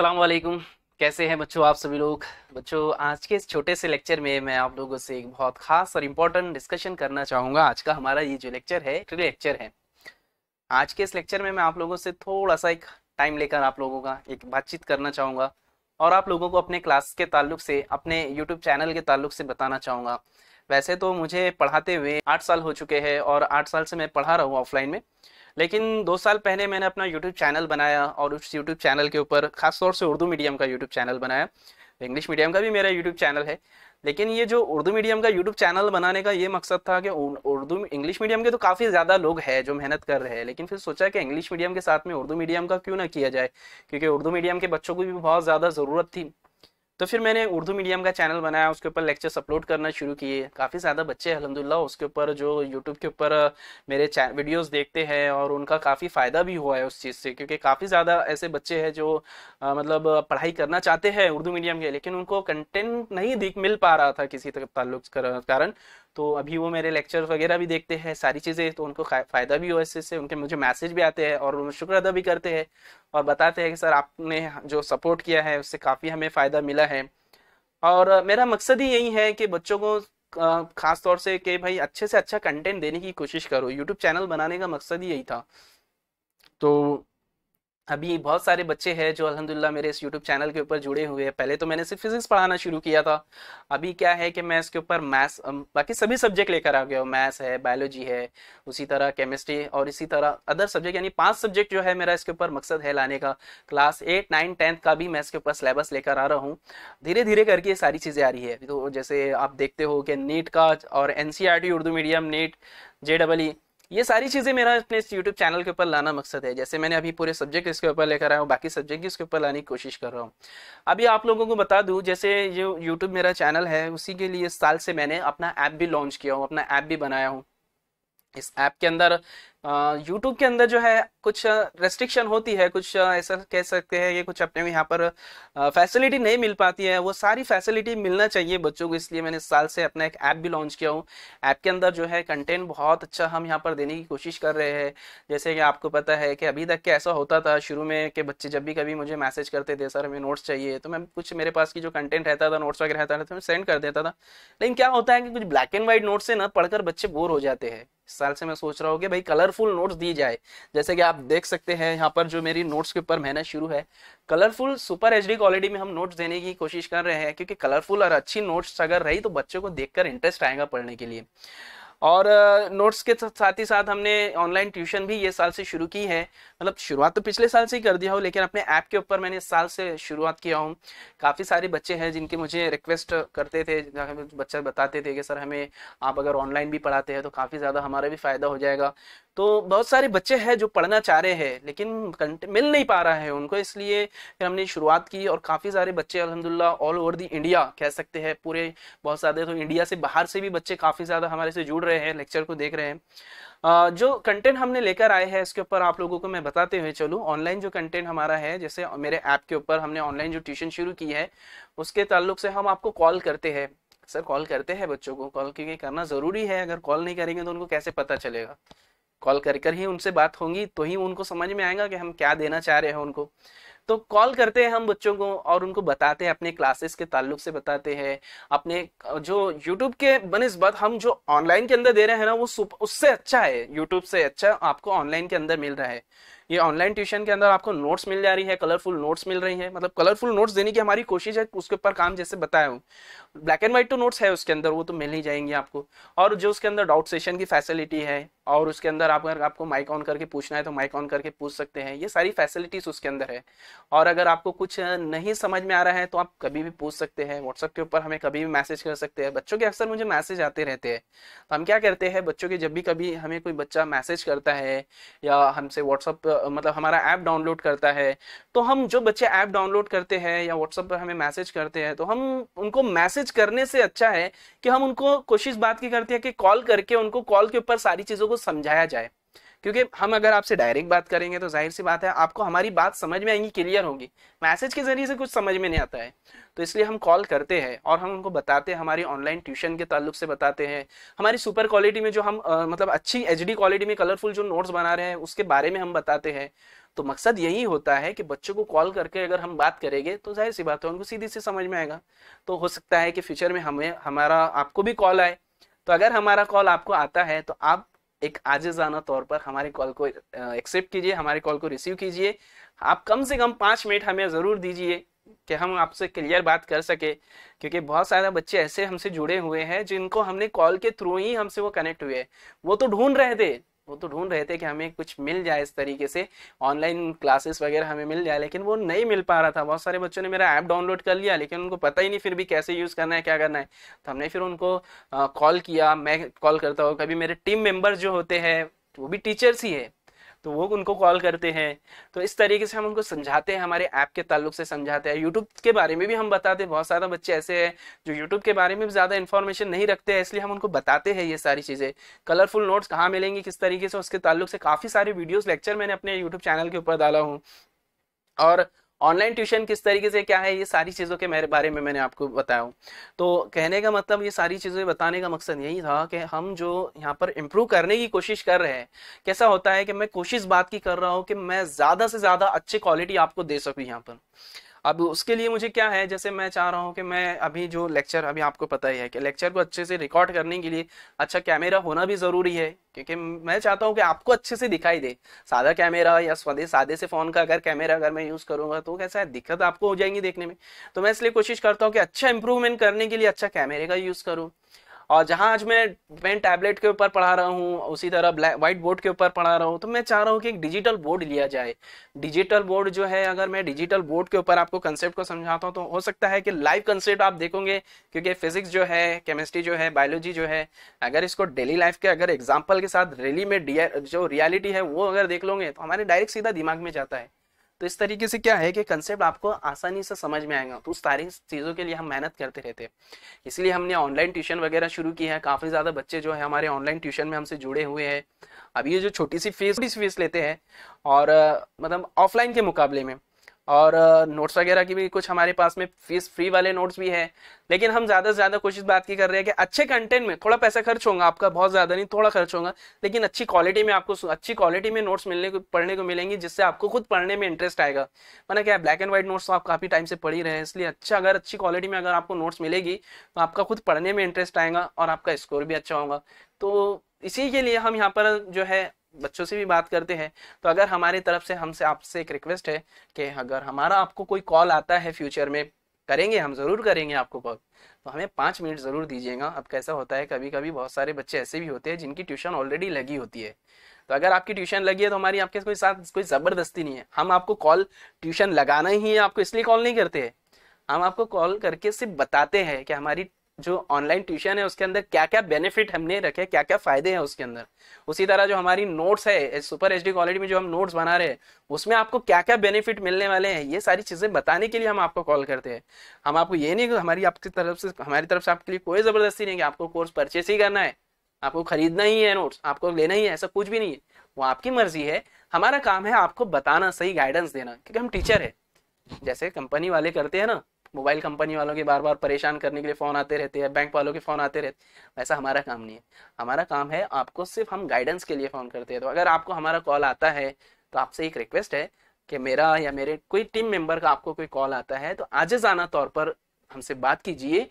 सलामकुम कैसे हैं बच्चों आप सभी लोग बच्चों आज के इस छोटे से लेक्चर में मैं आप लोगों से एक बहुत खास और इम्पोर्टेंट डिस्कशन करना चाहूँगा आज का हमारा ये जो लेक्चर है ट्री लेक्चर है आज के इस लेक्चर में मैं आप लोगों से थोड़ा सा एक टाइम लेकर आप लोगों का एक बातचीत करना चाहूँगा और आप लोगों को अपने क्लास के ताल्लुक से अपने यूट्यूब चैनल के ताल्लुक से बताना चाहूँगा वैसे तो मुझे पढ़ाते हुए आठ साल हो चुके हैं और आठ साल से मैं पढ़ा रहा हूँ ऑफलाइन में लेकिन दो साल पहले मैंने अपना यूट्यूब चैनल बनाया और उस यूट्यूब चैनल के ऊपर खासतौर से उर्दू मीडियम का यूट्यूब चैनल बनाया इंग्लिश मीडियम का भी मेरा यूट्यूब चैनल है लेकिन ये जो उर्दू मीडियम का यूट्यूब चैनल बनाने का ये मकसद था कि उर्दू इंग्लिश मीडियम के तो काफ़ी ज़्यादा लोग हैं जो मेहनत कर रहे हैं लेकिन फिर सोचा कि इंग्लिश मीडियम के साथ में उर्दू मीडियम का क्यों ना किया जाए क्योंकि उर्दू मीडियम के बच्चों को भी बहुत ज़्यादा ज़रूरत थी तो फिर मैंने उर्दू मीडियम का चैनल बनाया उसके ऊपर लेक्चर्स अपलोड करना शुरू किए काफ़ी ज़्यादा बच्चे अलहमदिल्ला उसके ऊपर जो यूट्यूब के ऊपर मेरे वीडियोस देखते हैं और उनका काफ़ी फ़ायदा भी हुआ है उस चीज़ से क्योंकि काफ़ी ज़्यादा ऐसे बच्चे हैं जो आ, मतलब पढ़ाई करना चाहते हैं उर्दू मीडियम के लेकिन उनको कंटेंट नहीं दिख मिल पा रहा था किसी तक ताल्लुक कारण तो अभी वो मेरे लेक्चर वगैरह भी देखते हैं सारी चीज़ें तो उनको फ़ायदा भी हो इससे उनके मुझे मैसेज भी आते हैं और उन शुक्र अदा भी करते हैं और बताते हैं कि सर आपने जो सपोर्ट किया है उससे काफ़ी हमें फ़ायदा मिला है और मेरा मकसद ही यही है कि बच्चों को खास तौर से कि भाई अच्छे से अच्छा कंटेंट देने की कोशिश करो यूट्यूब चैनल बनाने का मकसद ही यही था तो अभी बहुत सारे बच्चे हैं जो अल्हम्दुलिल्लाह मेरे इस यूट्यूब चैनल के ऊपर जुड़े हुए हैं पहले तो मैंने सिर्फ फिजिक्स पढ़ाना शुरू किया था अभी क्या है कि मैं इसके ऊपर मैथ्स बाकी सभी सब्जेक्ट लेकर आ गया हूँ मैथ्स है बायोलॉजी है उसी तरह केमिस्ट्री और इसी तरह अदर सब्जेक्ट यानी पाँच सब्जेक्ट जो है मेरा इसके ऊपर मकसद है लाने का क्लास एट नाइन टेंथ का भी मैं इसके ऊपर सिलेबस लेकर आ रहा हूँ धीरे धीरे करके सारी चीज़ें आ रही है तो जैसे आप देखते हो कि नीट का और एन Urdu medium NEET J double E ये सारी चीज़ें मेरा अपने YouTube चैनल के ऊपर लाना मकसद है जैसे मैंने अभी पूरे सब्जेक्ट इसके ऊपर लेकर आया हूँ बाकी सब्जेक्ट भी इसके ऊपर लाने की कोशिश कर रहा हूँ अभी आप लोगों को बता दूँ जैसे जो यूट्यूब मेरा चैनल है उसी के लिए इस साल से मैंने अपना ऐप भी लॉन्च किया हूँ अपना ऐप भी बनाया हूँ इस ऐप के अंदर यूट्यूब के अंदर जो है कुछ रेस्ट्रिक्शन होती है कुछ ऐसा कह सकते हैं कि कुछ अपने यहाँ पर फैसिलिटी नहीं मिल पाती है वो सारी फैसिलिटी मिलना चाहिए बच्चों को इसलिए मैंने इस साल से अपना एक ऐप भी लॉन्च किया हूँ ऐप के अंदर जो है कंटेंट बहुत अच्छा हम यहाँ पर देने की कोशिश कर रहे हैं जैसे कि आपको पता है कि अभी तक के ऐसा होता था शुरू में कि बच्चे जब भी कभी मुझे मैसेज करते थे सर हमें नोट्स चाहिए तो मैं कुछ मेरे पास की जो कंटेंट रहता था नोट्स वगैरह रहता था तो मैं सेंड कर देता था लेकिन क्या होता है कि कुछ ब्लैक एंड व्हाइट नोट्स से ना पढ़कर बच्चे बोर हो जाते हैं इस साल से मैं सोच रहा हूँ कि भाई कलर कलरफुल नोट्स दी जाए जैसे कि आप देख सकते हैं यहाँ पर जो मेरी नोट्स के ऊपर मेहनत शुरू है कलरफुल सुपर एच क्वालिटी में हम नोट्स देने की कोशिश कर रहे हैं क्योंकि कलरफुल और अच्छी नोट्स अगर रही तो बच्चों को देखकर इंटरेस्ट आएगा पढ़ने के लिए और नोट्स के साथ ही साथ हमने ऑनलाइन ट्यूशन भी ये साल से शुरू की है मतलब शुरुआत तो पिछले साल से ही कर दिया हो लेकिन अपने ऐप के ऊपर मैंने इस साल से शुरुआत किया हूँ काफ़ी सारे बच्चे हैं जिनके मुझे रिक्वेस्ट करते थे बच्चे बताते थे कि सर हमें आप अगर ऑनलाइन भी पढ़ाते हैं तो काफ़ी ज़्यादा हमारा भी फ़ायदा हो जाएगा तो बहुत सारे बच्चे हैं जो पढ़ना चाह रहे हैं लेकिन मिल नहीं पा रहा है उनको इसलिए फिर हमने शुरुआत की और काफ़ी सारे बच्चे अलहमदिल्ला ऑल ओवर दी इंडिया कह सकते हैं पूरे बहुत सारे तो इंडिया से बाहर से भी बच्चे काफ़ी ज़्यादा हमारे से जुड़ रहे हैं लेक्चर को देख रहे हैं जो कंटेंट हमने लेकर आए हैं इसके ऊपर आप लोगों को मैं बताते हुए चलूँ ऑनलाइन जो कंटेंट हमारा है जैसे मेरे ऐप के ऊपर हमने ऑनलाइन जो ट्यूशन शुरू की है उसके ताल्लुक से हम आपको कॉल करते हैं सर कॉल करते हैं बच्चों को कॉल क्योंकि करना ज़रूरी है अगर कॉल नहीं करेंगे तो उनको कैसे पता चलेगा कॉल कर कर ही उनसे बात होंगी तो ही उनको समझ में आएगा कि हम क्या देना चाह रहे हैं उनको तो कॉल करते हैं हम बच्चों को और उनको बताते हैं अपने क्लासेस के ताल्लुक से बताते हैं अपने जो यूट्यूब के बनस्बत हम जो ऑनलाइन के अंदर दे रहे हैं ना वो उससे अच्छा है यूट्यूब से अच्छा आपको ऑनलाइन के अंदर मिल रहा है ये ऑनलाइन ट्यूशन के अंदर आपको नोट्स मिल जा रही है कलरफुल नोट्स मिल रही है मतलब कलरफुल नोट्स देने की हमारी कोशिश है उसके ऊपर काम जैसे बताया हूँ ब्लैक एंड व्हाइट तो नोट्स है उसके अंदर वो तो मिल ही जाएंगे आपको और जो उसके अंदर डाउट सेशन की फैसिलिटी है और उसके अंदर आप अगर आपको माइक ऑन करके पूछना है तो माइक ऑन करके पूछ सकते हैं ये सारी फैसिलिटीज़ उसके अंदर है और अगर आपको कुछ नहीं समझ में आ रहा है तो आप कभी भी पूछ सकते हैं व्हाट्सअप के ऊपर हमें कभी भी मैसेज कर सकते हैं बच्चों के अक्सर मुझे मैसेज आते रहते हैं तो हम क्या करते हैं बच्चों के जब भी कभी हमें कोई बच्चा मैसेज करता है या हमसे व्हाट्सअप मतलब हमारा ऐप डाउनलोड करता है तो हम जो बच्चे ऐप डाउनलोड करते हैं या व्हाट्सअप पर हमें मैसेज करते हैं तो हम उनको मैसेज करने से अच्छा है कि हम उनको कोशिश बात की करते हैं कि कॉल करके उनको कॉल के ऊपर सारी चीज़ों को समझाया जाए क्योंकि हम अगर आपसे डायरेक्ट बात करेंगे तो जाहिर सी बात है आपको हमारी बात समझ में आएंगी क्लियर होगी मैसेज के जरिए से कुछ समझ में नहीं आता है तो इसलिए हम कॉल करते हैं और हम उनको बताते हैं हमारी ऑनलाइन ट्यूशन के ताल्लुक से बताते हैं हमारी सुपर क्वालिटी में जो हम आ, मतलब अच्छी एच क्वालिटी में कलरफुल जो नोट्स बना रहे हैं उसके बारे में हम बताते हैं तो मकसद यही होता है कि बच्चों को कॉल करके अगर हम बात करेंगे तो जाहिर सी बात है उनको सीधी सी समझ में आएगा तो हो सकता है कि फ्यूचर में हमें हमारा आपको भी कॉल आए तो अगर हमारा कॉल आपको आता है तो आप एक आजाना तौर पर हमारे कॉल को एक्सेप्ट कीजिए हमारे कॉल को रिसीव कीजिए आप कम से कम पाँच मिनट हमें ज़रूर दीजिए कि हम आपसे क्लियर बात कर सके क्योंकि बहुत सारे बच्चे ऐसे हमसे जुड़े हुए हैं जिनको हमने कॉल के थ्रू ही हमसे वो कनेक्ट हुए वो तो ढूंढ रहे थे वो तो ढूंढ रहे थे कि हमें कुछ मिल जाए इस तरीके से ऑनलाइन क्लासेस वगैरह हमें मिल जाए लेकिन वो नहीं मिल पा रहा था बहुत सारे बच्चों ने मेरा ऐप डाउनलोड कर लिया लेकिन उनको पता ही नहीं फिर भी कैसे यूज़ करना है क्या करना है तो हमने फिर उनको कॉल किया मैं कॉल करता हूँ कभी मेरे टीम मेम्बर जो होते हैं वो भी टीचर्स ही है तो वो उनको कॉल करते हैं तो इस तरीके से हम उनको समझाते हैं हमारे ऐप के ताल्लुक से समझाते हैं यूट्यूब के बारे में भी हम बताते हैं बहुत सारे बच्चे ऐसे हैं जो यूट्यूब के बारे में भी ज़्यादा इन्फॉर्मेशन नहीं रखते हैं इसलिए हम उनको बताते हैं ये सारी चीज़ें कलरफुल नोट्स कहाँ मिलेंगी किस तरीके से उसके ताल्लुक से काफ़ी सारे वीडियोज़ लेक्चर मैंने अपने यूट्यूब चैनल के ऊपर डाला हूँ और ऑनलाइन ट्यूशन किस तरीके से क्या है ये सारी चीज़ों के मेरे बारे में मैंने आपको बताया हूँ तो कहने का मतलब ये सारी चीज़ें बताने का मकसद यही था कि हम जो यहाँ पर इम्प्रूव करने की कोशिश कर रहे हैं कैसा होता है कि मैं कोशिश बात की कर रहा हूँ कि मैं ज़्यादा से ज़्यादा अच्छी क्वालिटी आपको दे सकूँ यहाँ पर अब उसके लिए मुझे क्या है जैसे मैं चाह रहा हूँ कि मैं अभी जो लेक्चर अभी आपको पता ही है कि लेक्चर को अच्छे से रिकॉर्ड करने के लिए अच्छा कैमरा होना भी ज़रूरी है क्योंकि मैं चाहता हूँ कि आपको अच्छे से दिखाई दे सादा कैमरा या सादे सादे से फ़ोन का अगर कैमरा अगर मैं यूज़ करूँगा तो कैसा है दिक्कत आपको हो जाएंगी देखने में तो मैं इसलिए कोशिश करता हूँ कि अच्छा इंप्रूवमेंट करने के लिए अच्छा कैमरे का यूज़ करूँ और जहाँ आज मैं पेन टैबलेट के ऊपर पढ़ा रहा हूँ उसी तरह ब्लैक वाइट बोर्ड के ऊपर पढ़ा रहा हूँ तो मैं चाह रहा हूँ कि एक डिजिटल बोर्ड लिया जाए डिजिटल बोर्ड जो है अगर मैं डिजिटल बोर्ड के ऊपर आपको कंसेप्ट को समझाता हूँ तो हो सकता है कि लाइव कंसेप्ट आप देखोगे क्योंकि फिजिक्स जो है केमिस्ट्री जो है बायोलॉजी जो है अगर इसको डेली लाइफ के अगर एग्जाम्पल के साथ रैली में जो रियलिटी है वो अगर देख लोगे तो हमारे डायरेक्ट सीधा दिमाग में जाता है तो इस तरीके से क्या है कि कंसेप्ट आपको आसानी से समझ में आएगा तो उस सारी चीज़ों के लिए हम मेहनत करते रहते हैं इसलिए हमने ऑनलाइन ट्यूशन वगैरह शुरू की है काफ़ी ज़्यादा बच्चे जो है हमारे ऑनलाइन ट्यूशन में हमसे जुड़े हुए हैं अभी ये जो छोटी सी फीस फीस लेते हैं और मतलब ऑफलाइन के मुकाबले में और नोट्स वगैरह की भी कुछ हमारे पास में फीस फ्री वाले नोट्स भी हैं लेकिन हम ज़्यादा से ज़्यादा कोशिश बात की कर रहे हैं कि अच्छे कंटेंट में थोड़ा पैसा खर्च होगा आपका बहुत ज़्यादा नहीं थोड़ा खर्च होगा लेकिन अच्छी क्वालिटी में आपको अच्छी क्वालिटी में नोट्स मिलने को पढ़ने को मिलेंगी जिससे आपको खुद पढ़ने में इंटरेस्ट आएगा मैंने क्या ब्लैक एंड व्हाइट नोट्स तो आप काफ़ी टाइम से पढ़ ही रहे हैं इसलिए अच्छा अगर अच्छी क्वालिटी में अगर आपको नोट्स मिलेगी तो आपका खुद पढ़ने में इंटरेस्ट आएगा और आपका स्कोर भी अच्छा होगा तो इसी के लिए हम यहाँ पर जो है बच्चों से भी बात करते हैं तो अगर हमारे तरफ से हमसे आपसे एक रिक्वेस्ट है कि अगर हमारा आपको कोई कॉल आता है फ्यूचर में करेंगे हम ज़रूर करेंगे आपको कॉल तो हमें पाँच मिनट ज़रूर दीजिएगा अब कैसा होता है कभी कभी बहुत सारे बच्चे ऐसे भी होते हैं जिनकी ट्यूशन ऑलरेडी लगी होती है तो अगर आपकी ट्यूशन लगी है तो हमारी आपके कोई साथ कोई ज़बरदस्ती नहीं है हम आपको कॉल ट्यूशन लगाना ही है आपको इसलिए कॉल नहीं करते हैं हम आपको कॉल करके सिर्फ बताते हैं कि हमारी जो ऑनलाइन ट्यूशन है उसके अंदर क्या क्या बेनिफिट हमने रखे क्या क्या फायदे हैं उसके अंदर उसी तरह जो हमारी नोट्स है सुपर एच क्वालिटी में जो हम नोट्स बना रहे हैं उसमें आपको क्या क्या बेनिफिट मिलने वाले हैं ये सारी चीज़ें बताने के लिए हम आपको कॉल करते हैं हम आपको ये नहीं हमारी आपकी तरफ से हमारी तरफ से आपके लिए कोई ज़बरदस्ती नहीं कि आपको कोर्स परचेस ही करना है आपको खरीदना ही है नोट्स आपको लेना ही है ऐसा कुछ भी नहीं है वो आपकी मर्जी है हमारा काम है आपको बताना सही गाइडेंस देना क्योंकि हम टीचर है जैसे कंपनी वाले करते हैं ना मोबाइल कंपनी वालों के बार बार परेशान करने के लिए फ़ोन आते रहते हैं बैंक वालों के फ़ोन आते रहते वैसा हमारा काम नहीं है हमारा काम है आपको सिर्फ हम गाइडेंस के लिए फ़ोन करते हैं तो अगर आपको हमारा कॉल आता है तो आपसे एक रिक्वेस्ट है कि मेरा या मेरे कोई टीम मेंबर का आपको कोई कॉल आता है तो आजाना तौर पर हमसे बात कीजिए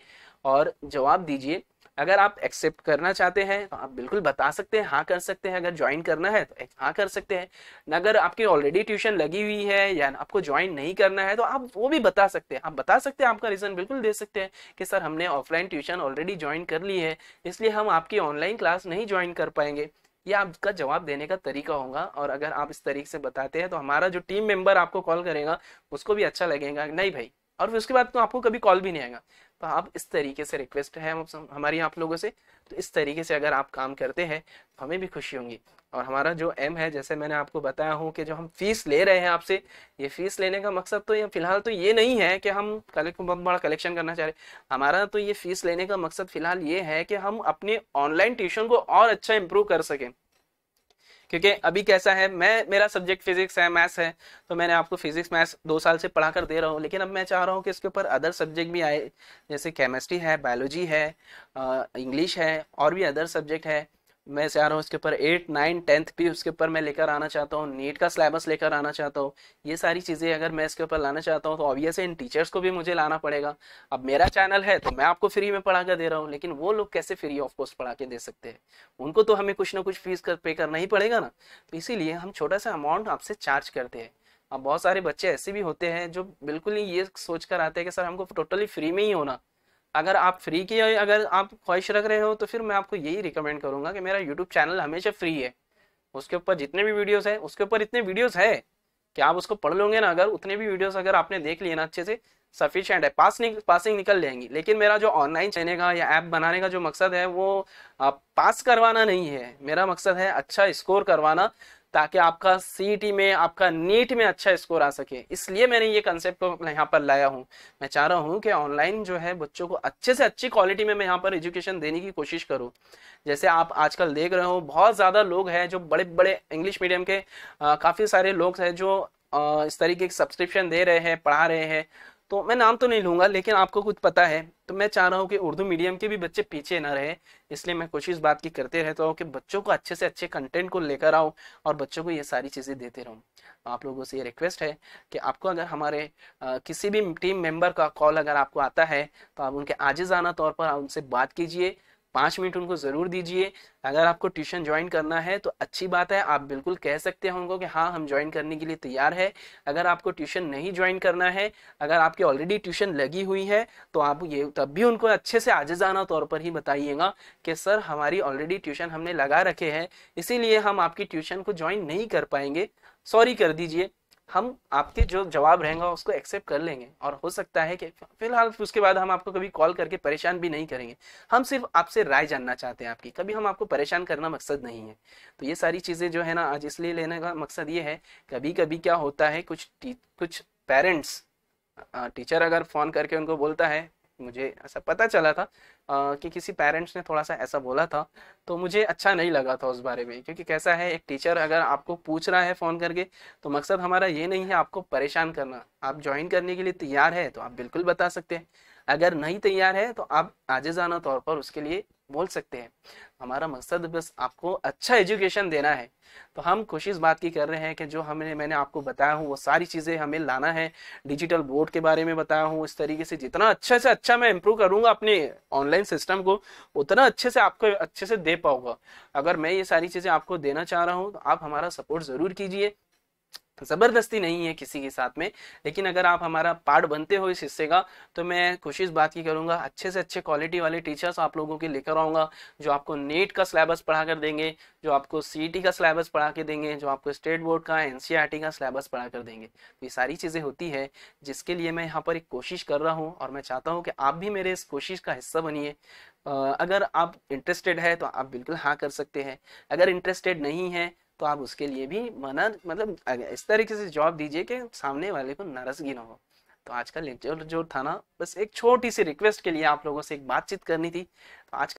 और जवाब दीजिए अगर आप एक्सेप्ट करना चाहते हैं तो आप बिल्कुल बता सकते हैं हाँ कर सकते हैं अगर ज्वाइन करना है तो हाँ कर सकते हैं अगर आपकी ऑलरेडी ट्यूशन लगी हुई है या आपको ज्वाइन नहीं करना है तो आप वो भी बता सकते हैं आप बता सकते हैं आपका रीज़न बिल्कुल दे सकते हैं कि सर हमने ऑफलाइन ट्यूशन ऑलरेडी ज्वाइन कर ली है इसलिए हम आपकी ऑनलाइन क्लास नहीं ज्वाइन कर पाएंगे ये आपका जवाब देने का तरीका होगा और अगर आप इस तरीके से बताते हैं तो हमारा जो टीम मेंबर आपको कॉल करेगा उसको भी अच्छा लगेगा नहीं भाई और फिर उसके बाद तो आपको कभी कॉल भी नहीं आएगा तो आप इस तरीके से रिक्वेस्ट है हमारी आप लोगों से तो इस तरीके से अगर आप काम करते हैं तो हमें भी खुशी होंगी और हमारा जो एम है जैसे मैंने आपको बताया हूँ कि जो हम फीस ले रहे हैं आपसे ये फीस लेने का मकसद तो ये फिलहाल तो ये नहीं है कि हम कलेक्ट बहुत बड़ा कलेक्शन करना चाह रहे हमारा तो ये फीस लेने का मकसद फिलहाल ये है कि हम अपने ऑनलाइन ट्यूशन को और अच्छा इम्प्रूव कर सकें क्योंकि अभी कैसा है मैं मेरा सब्जेक्ट फिजिक्स है मैथ्स है तो मैंने आपको फिजिक्स मैथ्स दो साल से पढ़ा कर दे रहा हूँ लेकिन अब मैं चाह रहा हूँ कि इसके ऊपर अदर सब्जेक्ट भी आए जैसे केमिस्ट्री है बायोलॉजी है इंग्लिश है और भी अदर सब्जेक्ट है मैं चाह रहा हूँ इसके ऊपर एट नाइन टेंथ भी उसके ऊपर मैं लेकर आना चाहता हूँ नीट का सिलेबस लेकर आना चाहता हूँ ये सारी चीज़ें अगर मैं इसके ऊपर लाना चाहता हूँ तो ऑब्वियसली इन टीचर्स को भी मुझे लाना पड़ेगा अब मेरा चैनल है तो मैं आपको फ्री में पढ़ा कर दे रहा हूँ लेकिन वो लोग कैसे फ्री ऑफ कॉस्ट पढ़ा के दे सकते हैं उनको तो हमें कुछ ना कुछ फीस कर पे करना ही पड़ेगा ना तो इसीलिए हम छोटा सा अमाउंट आपसे चार्ज करते हैं अब बहुत सारे बच्चे ऐसे भी होते हैं जो बिल्कुल ही ये सोच कर आते हैं कि सर हमको टोटली फ्री में ही होना अगर आप फ्री की अगर आप ख्वाहिश रख रहे हो तो फिर मैं आपको यही रिकमेंड करूंगा कि मेरा यूट्यूब चैनल हमेशा फ्री है उसके ऊपर जितने भी वीडियोस हैं उसके ऊपर इतने वीडियोस है कि आप उसको पढ़ लोगे ना अगर उतने भी वीडियोस अगर आपने देख लिए ना अच्छे से सफिशियंट है पास निक, पासिंग निकल जाएंगी लेकिन मेरा जो ऑनलाइन चलने का या ऐप बनाने का जो मकसद है वो पास करवाना नहीं है मेरा मकसद है अच्छा स्कोर करवाना ताकि आपका सीई में आपका नीट में अच्छा स्कोर आ सके इसलिए मैंने ये कंसेप्ट को यहाँ पर लाया हूँ मैं चाह रहा हूँ कि ऑनलाइन जो है बच्चों को अच्छे से अच्छी क्वालिटी में मैं यहाँ पर एजुकेशन देने की कोशिश करूँ जैसे आप आजकल देख रहे हो बहुत ज़्यादा लोग हैं जो बड़े बड़े इंग्लिश मीडियम के काफ़ी सारे लोग हैं जो इस तरीके के सब्सक्रिप्शन दे रहे हैं पढ़ा रहे हैं तो मैं नाम तो नहीं लूंगा लेकिन आपको कुछ पता है तो मैं चाह रहा हूँ कि उर्दू मीडियम के भी बच्चे पीछे ना रहे इसलिए मैं कोशिश बात की करते रहता हूँ कि बच्चों को अच्छे से अच्छे कंटेंट को लेकर आऊँ और बच्चों को ये सारी चीज़ें देते रहूँ तो आप लोगों से ये रिक्वेस्ट है कि आपको अगर हमारे आ, किसी भी टीम मेंबर का कॉल अगर आपको आता है तो आप उनके आजिजाना तौर पर उनसे बात कीजिए पाँच मिनट उनको ज़रूर दीजिए अगर आपको ट्यूशन ज्वाइन करना है तो अच्छी बात है आप बिल्कुल कह सकते हैं उनको कि हाँ हम ज्वाइन करने के लिए तैयार है अगर आपको ट्यूशन नहीं ज्वाइन करना है अगर आपकी ऑलरेडी ट्यूशन लगी हुई है तो आप ये तब भी उनको अच्छे से आजाना तौर पर ही बताइएगा कि सर हमारी ऑलरेडी ट्यूशन हमने लगा रखे है इसीलिए हम आपकी ट्यूशन को ज्वाइन नहीं कर पाएंगे सॉरी कर दीजिए हम आपके जो जवाब रहेगा उसको एक्सेप्ट कर लेंगे और हो सकता है कि फिलहाल उसके बाद हम आपको कभी कॉल करके परेशान भी नहीं करेंगे हम सिर्फ आपसे राय जानना चाहते हैं आपकी कभी हम आपको परेशान करना मकसद नहीं है तो ये सारी चीज़ें जो है ना आज इसलिए लेने का मकसद ये है कभी कभी क्या होता है कुछ कुछ पेरेंट्स टीचर अगर फ़ोन करके उनको बोलता है मुझे ऐसा पता चला था कि किसी पेरेंट्स ने थोड़ा सा ऐसा बोला था तो मुझे अच्छा नहीं लगा था उस बारे में क्योंकि कैसा है एक टीचर अगर आपको पूछ रहा है फ़ोन करके तो मकसद हमारा ये नहीं है आपको परेशान करना आप ज्वाइन करने के लिए तैयार है तो आप बिल्कुल बता सकते हैं अगर नहीं तैयार है तो आप आजाना तौर पर उसके लिए बोल सकते हैं हमारा मकसद बस आपको अच्छा एजुकेशन देना है तो हम कोशिश बात की कर रहे हैं कि जो हमने मैंने आपको बताया हूँ वो सारी चीज़ें हमें लाना है डिजिटल बोर्ड के बारे में बताया हूँ इस तरीके से जितना अच्छे से अच्छा मैं इम्प्रूव करूँगा अपने ऑनलाइन सिस्टम को उतना अच्छे से आपको अच्छे से दे पाऊँगा अगर मैं ये सारी चीज़ें आपको देना चाह रहा हूँ तो आप हमारा सपोर्ट ज़रूर कीजिए ज़बरदस्ती नहीं है किसी के साथ में लेकिन अगर आप हमारा पार्ट बनते हो इस हिस्से का तो मैं कोशिश बात की करूँगा अच्छे से अच्छे क्वालिटी वाले टीचर्स आप लोगों के लेकर आऊँगा जो आपको नेट का सिलेबस पढ़ा कर देंगे जो आपको सी e का सिलेबस पढ़ा के देंगे जो आपको स्टेट बोर्ड का एन e का सिलेबस पढ़ा कर देंगे तो ये सारी चीज़ें होती है जिसके लिए मैं यहाँ पर एक कोशिश कर रहा हूँ और मैं चाहता हूँ कि आप भी मेरे इस कोशिश का हिस्सा बनिए अगर आप इंटरेस्टेड है तो आप बिल्कुल हाँ कर सकते हैं अगर इंटरेस्टेड नहीं है तो आप उसके लिए भी मना मतलब इस तरीके से जवाब दीजिए कि सामने वाले को नाराजगी ना हो तो आज का लेक्चर जो था ना बस एक छोटी सी रिक्वेस्ट के लिए आप लोगों से एक बातचीत करनी थी तो आज